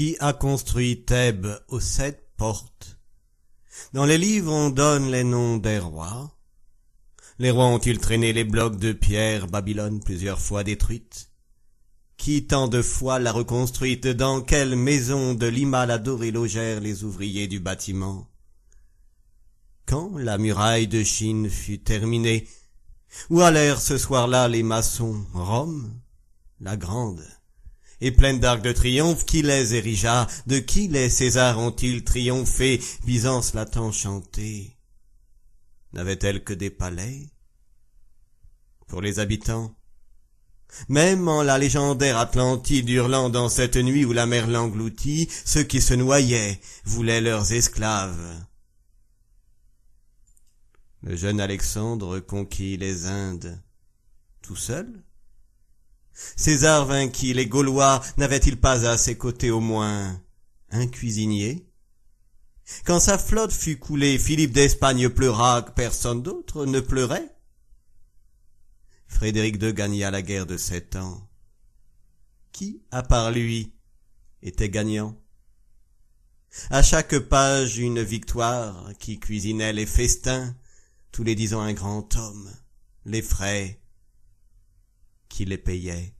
qui a construit Thèbes aux sept portes Dans les livres on donne les noms des rois. Les rois ont-ils traîné les blocs de pierre Babylone plusieurs fois détruite Qui tant de fois l'a reconstruite Dans quelle maison de l'Imal adorée logèrent les ouvriers du bâtiment Quand la muraille de Chine fut terminée Où allèrent ce soir-là les maçons Rome La grande et pleine d'arcs de triomphe, qui les érigea, de qui les Césars ont-ils triomphé, Byzance l'a tant chanté. N'avait-elle que des palais Pour les habitants, même en la légendaire Atlantide hurlant dans cette nuit où la mer l'engloutit, ceux qui se noyaient voulaient leurs esclaves. Le jeune Alexandre conquit les Indes tout seul César vainquit, les Gaulois n'avaient-ils pas à ses côtés au moins un cuisinier Quand sa flotte fut coulée, Philippe d'Espagne pleura, Que personne d'autre ne pleurait. Frédéric II gagna la guerre de sept ans. Qui, à part lui, était gagnant À chaque page une victoire qui cuisinait les festins, tous les dix ans un grand homme, les frais, qui les payait.